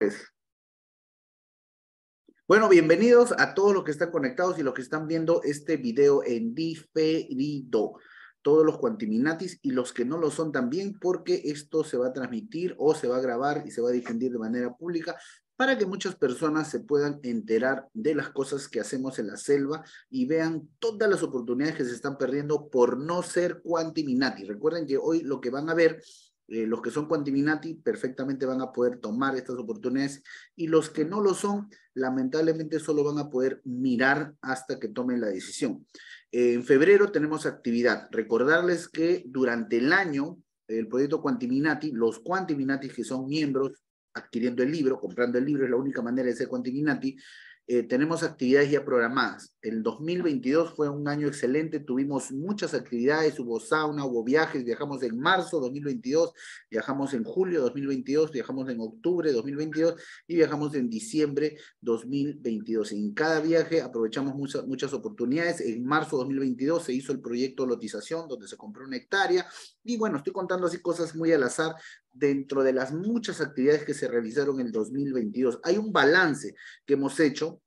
Pues. Bueno, bienvenidos a todos los que están conectados y los que están viendo este video en diferido. Todos los cuantiminatis y los que no lo son también, porque esto se va a transmitir o se va a grabar y se va a difundir de manera pública para que muchas personas se puedan enterar de las cosas que hacemos en la selva y vean todas las oportunidades que se están perdiendo por no ser cuantiminatis. Recuerden que hoy lo que van a ver eh, los que son Quantiminati perfectamente van a poder tomar estas oportunidades y los que no lo son, lamentablemente solo van a poder mirar hasta que tomen la decisión. Eh, en febrero tenemos actividad. Recordarles que durante el año, el proyecto Quantiminati, los Quantiminati que son miembros adquiriendo el libro, comprando el libro, es la única manera de ser Quantiminati, eh, tenemos actividades ya programadas el 2022 fue un año excelente, tuvimos muchas actividades, hubo sauna, hubo viajes, viajamos en marzo 2022, viajamos en julio 2022, viajamos en octubre 2022 y viajamos en diciembre 2022. En cada viaje aprovechamos muchas, muchas oportunidades. En marzo 2022 se hizo el proyecto Lotización, donde se compró una hectárea. Y bueno, estoy contando así cosas muy al azar dentro de las muchas actividades que se realizaron en el 2022. Hay un balance que hemos hecho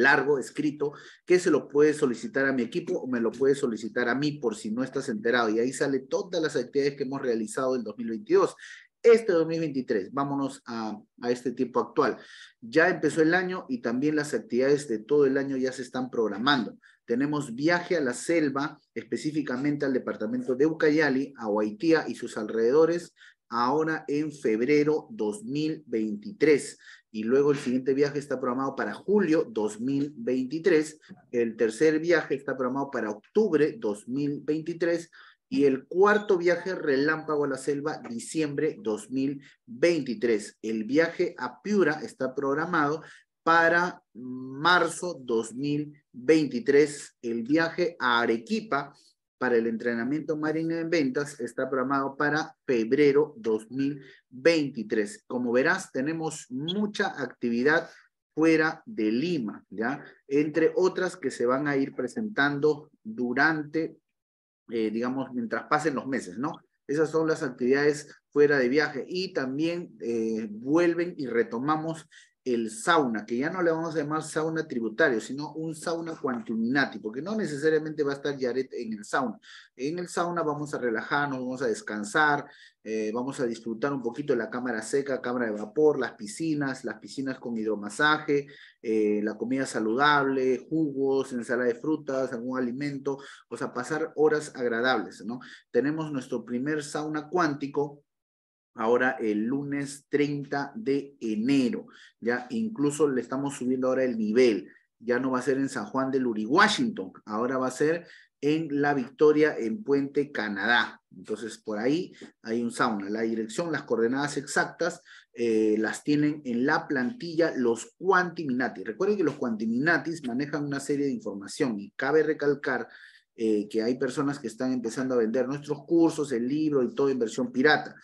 largo, escrito, que se lo puede solicitar a mi equipo o me lo puede solicitar a mí por si no estás enterado. Y ahí sale todas las actividades que hemos realizado en 2022. Este 2023, vámonos a, este tiempo actual. Ya empezó el año y también las actividades de todo el año ya se están programando. Tenemos viaje a la selva, específicamente al departamento de Ucayali, a Haití y sus alrededores, ahora en febrero 2023 y luego el siguiente viaje está programado para julio 2023, el tercer viaje está programado para octubre 2023 y el cuarto viaje relámpago a la selva diciembre 2023. El viaje a Piura está programado para marzo 2023, el viaje a Arequipa para el entrenamiento marino en ventas está programado para febrero 2023. Como verás, tenemos mucha actividad fuera de Lima, ¿ya? Entre otras que se van a ir presentando durante, eh, digamos, mientras pasen los meses, ¿no? Esas son las actividades fuera de viaje y también eh, vuelven y retomamos el sauna, que ya no le vamos a llamar sauna tributario, sino un sauna quantuminati, porque no necesariamente va a estar Yaret en el sauna. En el sauna vamos a relajarnos, vamos a descansar, eh, vamos a disfrutar un poquito de la cámara seca, cámara de vapor, las piscinas, las piscinas con hidromasaje, eh, la comida saludable, jugos, ensalada de frutas, algún alimento, o sea, pasar horas agradables, ¿no? Tenemos nuestro primer sauna cuántico, ahora el lunes 30 de enero. Ya incluso le estamos subiendo ahora el nivel. Ya no va a ser en San Juan del Uri, Washington. Ahora va a ser en La Victoria, en Puente, Canadá. Entonces, por ahí hay un sauna. La dirección, las coordenadas exactas, eh, las tienen en la plantilla los Quantiminatis. Recuerden que los cuantiminatis manejan una serie de información y cabe recalcar eh, que hay personas que están empezando a vender nuestros cursos, el libro y todo en versión pirata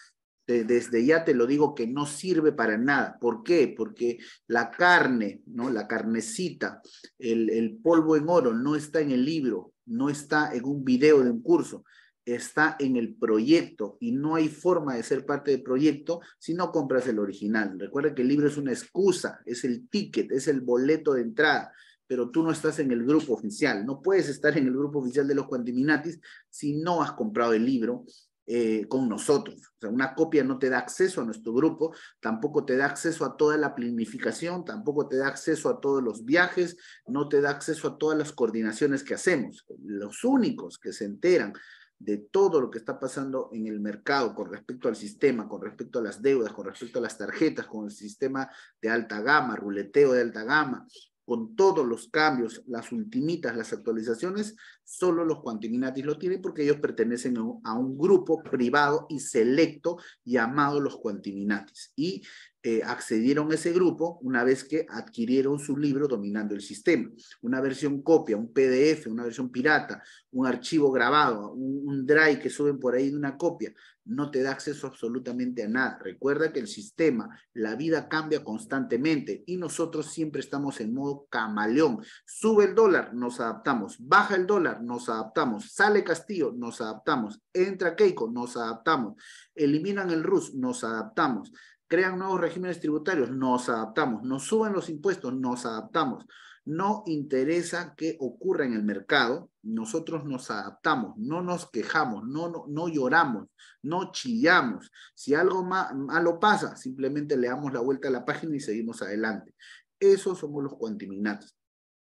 desde ya te lo digo que no sirve para nada. ¿Por qué? Porque la carne, ¿no? la carnecita, el, el, polvo en oro no está en el libro, no está en un video de un curso, está en el proyecto y no hay forma de ser parte del proyecto si no compras el original. Recuerda que el libro es una excusa, es el ticket, es el boleto de entrada pero tú no estás en el grupo oficial, no puedes estar en el grupo oficial de los Cuantiminatis si no has comprado el libro eh, con nosotros. O sea, una copia no te da acceso a nuestro grupo, tampoco te da acceso a toda la planificación, tampoco te da acceso a todos los viajes, no te da acceso a todas las coordinaciones que hacemos. Los únicos que se enteran de todo lo que está pasando en el mercado con respecto al sistema, con respecto a las deudas, con respecto a las tarjetas, con el sistema de alta gama, ruleteo de alta gama, con todos los cambios, las ultimitas, las actualizaciones, solo los cuantiminatis lo tienen porque ellos pertenecen a un grupo privado y selecto llamado los cuantiminatis. Y eh, accedieron a ese grupo una vez que adquirieron su libro dominando el sistema. Una versión copia, un PDF, una versión pirata, un archivo grabado, un, un drive que suben por ahí de una copia, no te da acceso absolutamente a nada. Recuerda que el sistema, la vida cambia constantemente y nosotros siempre estamos en modo camaleón. Sube el dólar, nos adaptamos. Baja el dólar, nos adaptamos. Sale Castillo, nos adaptamos. Entra Keiko, nos adaptamos. Eliminan el RUS, nos adaptamos crean nuevos regímenes tributarios, nos adaptamos, nos suben los impuestos, nos adaptamos. No interesa qué ocurra en el mercado, nosotros nos adaptamos, no nos quejamos, no, no, no lloramos, no chillamos. Si algo malo pasa, simplemente le damos la vuelta a la página y seguimos adelante. Esos somos los cuantiminatos.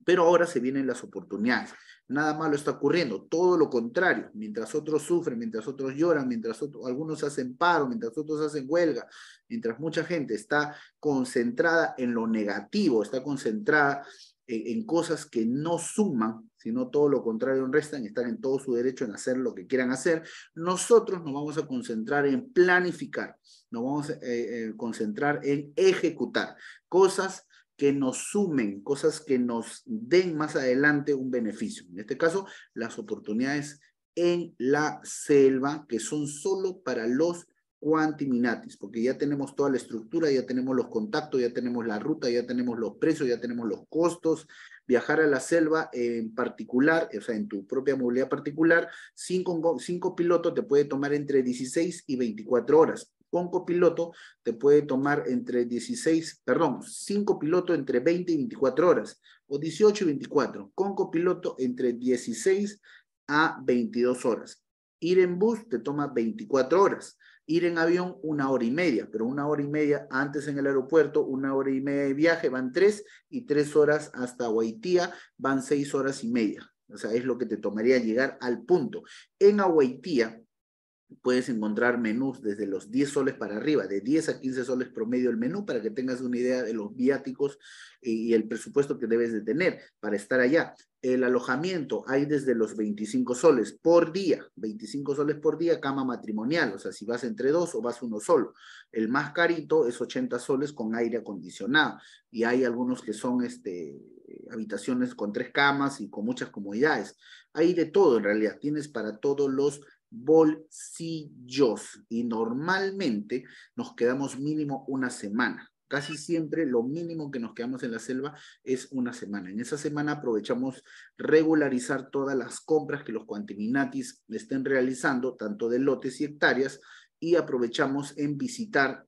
Pero ahora se vienen las oportunidades. Nada malo está ocurriendo, todo lo contrario. Mientras otros sufren, mientras otros lloran, mientras otros, algunos hacen paro, mientras otros hacen huelga, mientras mucha gente está concentrada en lo negativo, está concentrada en, cosas que no suman, sino todo lo contrario, restan, están en todo su derecho en hacer lo que quieran hacer. Nosotros nos vamos a concentrar en planificar, nos vamos a eh, eh, concentrar en ejecutar cosas que nos sumen, cosas que nos den más adelante un beneficio. En este caso, las oportunidades en la selva, que son solo para los cuantiminatis, porque ya tenemos toda la estructura, ya tenemos los contactos, ya tenemos la ruta, ya tenemos los precios, ya tenemos los costos. Viajar a la selva en particular, o sea, en tu propia movilidad particular, cinco, pilotos te puede tomar entre 16 y 24 horas con copiloto te puede tomar entre 16, perdón, cinco pilotos entre 20 y 24 horas, o 18 y 24, con copiloto entre 16 a 22 horas. Ir en bus te toma 24 horas, ir en avión una hora y media, pero una hora y media antes en el aeropuerto, una hora y media de viaje, van tres y tres horas hasta Guaitía, van seis horas y media. O sea, es lo que te tomaría llegar al punto. En Aguaitía, puedes encontrar menús desde los 10 soles para arriba, de 10 a 15 soles promedio el menú, para que tengas una idea de los viáticos y, el presupuesto que debes de tener para estar allá. El alojamiento hay desde los 25 soles por día, 25 soles por día, cama matrimonial, o sea, si vas entre dos o vas uno solo. El más carito es 80 soles con aire acondicionado y hay algunos que son este, habitaciones con tres camas y con muchas comodidades. Hay de todo en realidad, tienes para todos los bolsillos y normalmente nos quedamos mínimo una semana. Casi siempre lo mínimo que nos quedamos en la selva es una semana. En esa semana aprovechamos regularizar todas las compras que los cuantiminatis estén realizando, tanto de lotes y hectáreas, y aprovechamos en visitar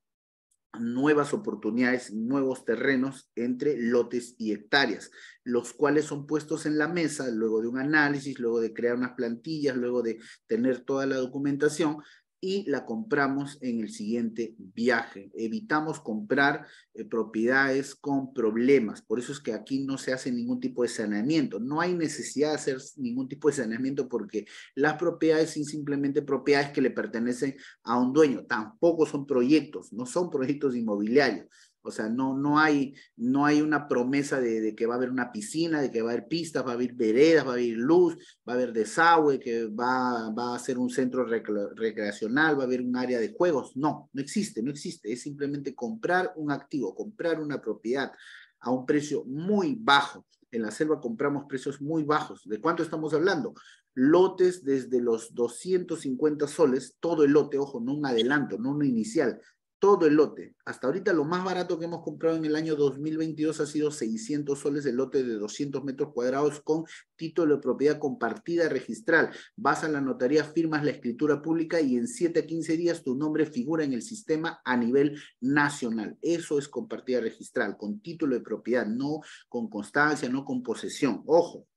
nuevas oportunidades, nuevos terrenos entre lotes y hectáreas, los cuales son puestos en la mesa luego de un análisis, luego de crear unas plantillas, luego de tener toda la documentación, y la compramos en el siguiente viaje. Evitamos comprar eh, propiedades con problemas. Por eso es que aquí no se hace ningún tipo de saneamiento. No hay necesidad de hacer ningún tipo de saneamiento porque las propiedades son simplemente propiedades que le pertenecen a un dueño. Tampoco son proyectos, no son proyectos inmobiliarios. O sea, no, no, hay, no hay una promesa de, que va a haber una piscina, de que va a haber pistas, va a haber veredas, va a haber luz, va a haber desagüe, que va, va a ser un centro recreacional, va a haber un área de juegos. No, no existe, no existe. Es simplemente comprar un activo, comprar una propiedad a un precio muy bajo. En la selva compramos precios muy bajos. ¿De cuánto estamos hablando? Lotes desde los 250 soles, todo el lote, ojo, no un adelanto, no un inicial, todo el lote. Hasta ahorita lo más barato que hemos comprado en el año 2022 ha sido 600 soles el lote de 200 metros cuadrados con título de propiedad compartida registral. Vas a la notaría, firmas la escritura pública y en 7 a 15 días tu nombre figura en el sistema a nivel nacional. Eso es compartida registral, con título de propiedad, no con constancia, no con posesión. Ojo,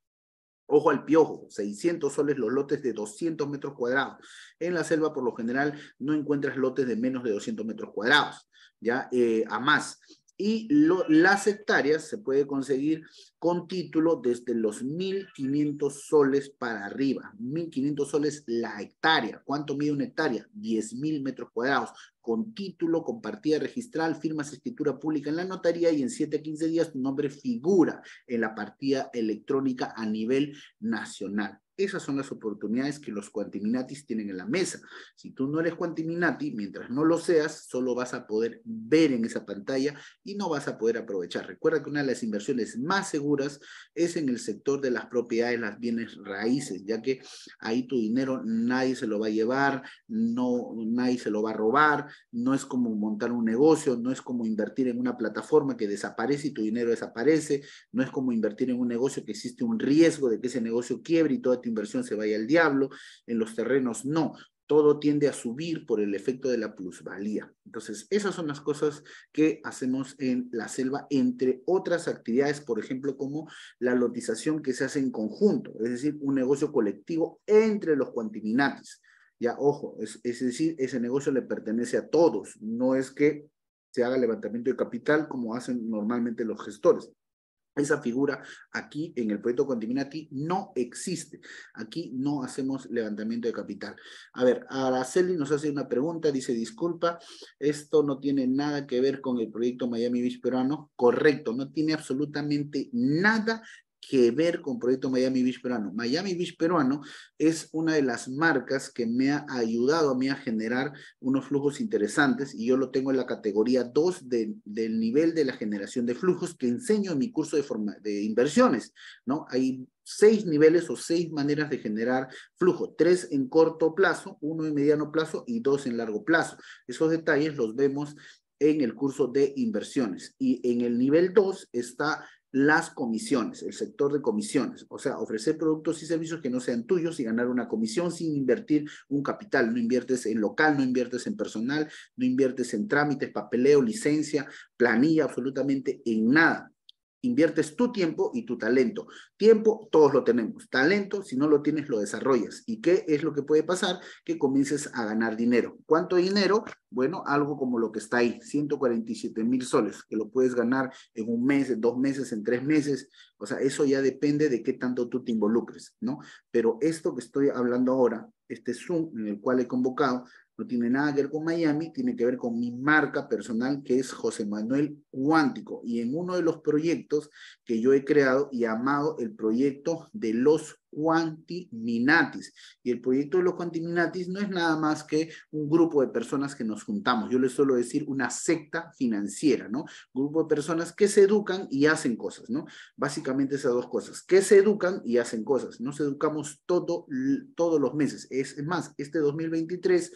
Ojo al piojo, 600 soles los lotes de 200 metros cuadrados. En la selva, por lo general, no encuentras lotes de menos de 200 metros cuadrados, ¿ya? Eh, a más, y las hectáreas se puede conseguir con título desde los 1.500 soles para arriba. 1.500 soles la hectárea. ¿Cuánto mide una hectárea? 10.000 metros cuadrados. Con título, con partida registral, firmas escritura pública en la notaría y en 7 a 15 días tu nombre figura en la partida electrónica a nivel nacional. Esas son las oportunidades que los cuantiminatis tienen en la mesa. Si tú no eres cuantiminati, mientras no lo seas, solo vas a poder ver en esa pantalla y no vas a poder aprovechar. Recuerda que una de las inversiones más seguras es en el sector de las propiedades, las bienes raíces, ya que ahí tu dinero nadie se lo va a llevar, no, nadie se lo va a robar, no es como montar un negocio, no es como invertir en una plataforma que desaparece y tu dinero desaparece, no es como invertir en un negocio que existe un riesgo de que ese negocio quiebre y todo inversión se vaya al diablo, en los terrenos no. Todo tiende a subir por el efecto de la plusvalía. Entonces, esas son las cosas que hacemos en la selva, entre otras actividades, por ejemplo, como la lotización que se hace en conjunto, es decir, un negocio colectivo entre los cuantiminatis. Ya, ojo, es, es decir, ese negocio le pertenece a todos, no es que se haga levantamiento de capital como hacen normalmente los gestores. Esa figura aquí en el proyecto Contiminati no existe. Aquí no hacemos levantamiento de capital. A ver, Araceli nos hace una pregunta, dice, disculpa, esto no tiene nada que ver con el proyecto Miami Beach peruano. Correcto, no tiene absolutamente nada que ver con Proyecto Miami Beach Peruano. Miami Beach Peruano es una de las marcas que me ha ayudado a mí a generar unos flujos interesantes y yo lo tengo en la categoría 2 del nivel de la generación de flujos que enseño en mi curso de, forma, de inversiones, ¿no? Hay seis niveles o seis maneras de generar flujo, tres en corto plazo, uno en mediano plazo y dos en largo plazo. Esos detalles los vemos en el curso de inversiones. Y en el nivel 2 está las comisiones, el sector de comisiones, o sea, ofrecer productos y servicios que no sean tuyos y ganar una comisión sin invertir un capital. No inviertes en local, no inviertes en personal, no inviertes en trámites, papeleo, licencia, planilla, absolutamente en nada inviertes tu tiempo y tu talento. Tiempo, todos lo tenemos. Talento, si no lo tienes, lo desarrollas. ¿Y qué es lo que puede pasar? Que comiences a ganar dinero. ¿Cuánto dinero? Bueno, algo como lo que está ahí, 147 mil soles, que lo puedes ganar en un mes, en dos meses, en tres meses. O sea, eso ya depende de qué tanto tú te involucres, ¿no? Pero esto que estoy hablando ahora, este Zoom en el cual he convocado no tiene nada que ver con Miami, tiene que ver con mi marca personal que es José Manuel Cuántico. Y en uno de los proyectos que yo he creado y amado, el proyecto de los Quantiminatis. Y el proyecto de los Quantiminatis no es nada más que un grupo de personas que nos juntamos. Yo les suelo decir una secta financiera, ¿no? Grupo de personas que se educan y hacen cosas, ¿no? Básicamente esas dos cosas, que se educan y hacen cosas. Nos educamos todo, todos los meses. Es más, este 2023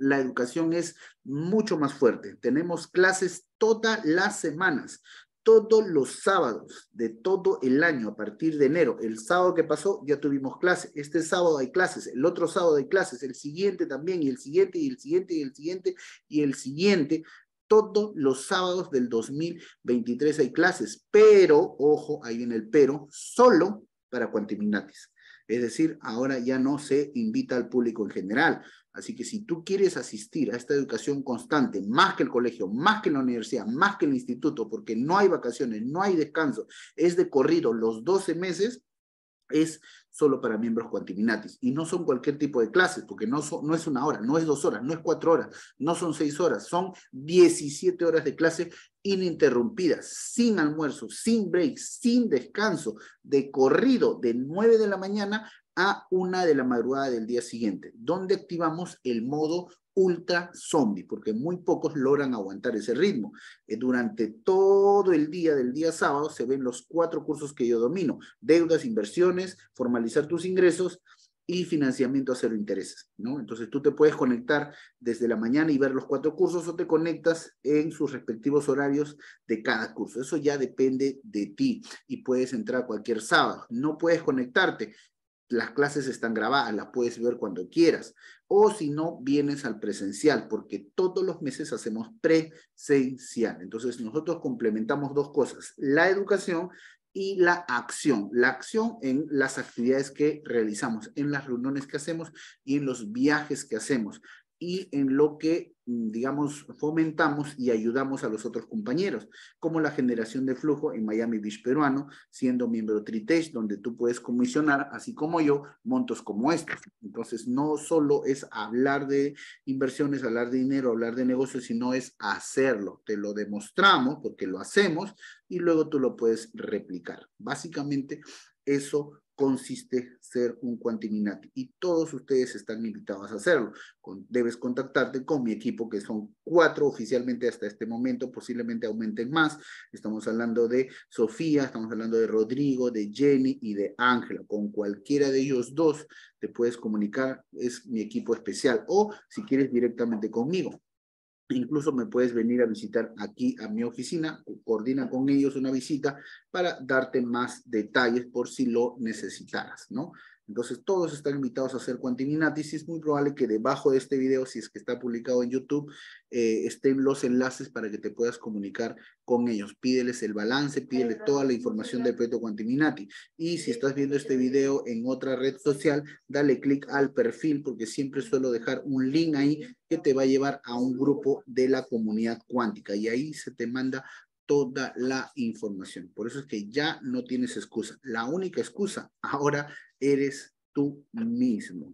la educación es mucho más fuerte. Tenemos clases todas las semanas, todos los sábados de todo el año a partir de enero. El sábado que pasó ya tuvimos clases, este sábado hay clases, el otro sábado hay clases, el siguiente también, y el siguiente, y el siguiente, y el siguiente, y el siguiente. Todos los sábados del 2023 hay clases, pero, ojo, ahí en el pero, solo para cuantiminatis. Es decir, ahora ya no se invita al público en general. Así que si tú quieres asistir a esta educación constante, más que el colegio, más que la universidad, más que el instituto, porque no hay vacaciones, no hay descanso, es de corrido los 12 meses, es solo para miembros cuantiminatis. Y no son cualquier tipo de clases, porque no, es una hora, no es dos horas, no es cuatro horas, no son seis horas, son 17 horas de clase ininterrumpidas, sin almuerzo, sin break, sin descanso, de corrido de 9 de la mañana una de la madrugada del día siguiente, donde activamos el modo ultra zombie, porque muy pocos logran aguantar ese ritmo. Eh, durante todo el día del día sábado se ven los cuatro cursos que yo domino, deudas, inversiones, formalizar tus ingresos y financiamiento a cero intereses, ¿no? Entonces tú te puedes conectar desde la mañana y ver los cuatro cursos o te conectas en sus respectivos horarios de cada curso. Eso ya depende de ti y puedes entrar cualquier sábado. No puedes conectarte las clases están grabadas, las puedes ver cuando quieras. O si no, vienes al presencial, porque todos los meses hacemos presencial. Entonces, nosotros complementamos dos cosas, la educación y la acción. La acción en las actividades que realizamos, en las reuniones que hacemos y en los viajes que hacemos y en lo que, mm, digamos, fomentamos y ayudamos a los otros compañeros, como la generación de flujo en Miami Beach peruano, siendo miembro Tritech, donde tú puedes comisionar, así como yo, montos como estos. Entonces, no solo es hablar de inversiones, hablar de dinero, hablar de negocios, sino es hacerlo. Te lo demostramos porque lo hacemos y luego tú lo puedes replicar. Básicamente, eso consiste ser un Quantiminati y todos ustedes están invitados a hacerlo. debes contactarte con mi equipo que son cuatro oficialmente hasta este momento, posiblemente aumenten más. Estamos hablando de Sofía, estamos hablando de Rodrigo, de Jenny y de Ángela. Con cualquiera de ellos dos te puedes comunicar, es mi equipo especial o si quieres directamente conmigo. Incluso me puedes venir a visitar aquí a mi oficina, coordina con ellos una visita para darte más detalles por si lo necesitaras, ¿no? Entonces todos están invitados a hacer cuantininátis y es muy probable que debajo de este video, si es que está publicado en YouTube, eh, estén los enlaces para que te puedas comunicar con ellos. Pídeles el balance, pídele toda la información del proyecto Quantiminati. Y si estás viendo este video en otra red social, dale clic al perfil porque siempre suelo dejar un link ahí que te va a llevar a un grupo de la comunidad cuántica y ahí se te manda toda la información. Por eso es que ya no tienes excusa. La única excusa ahora eres tú mismo.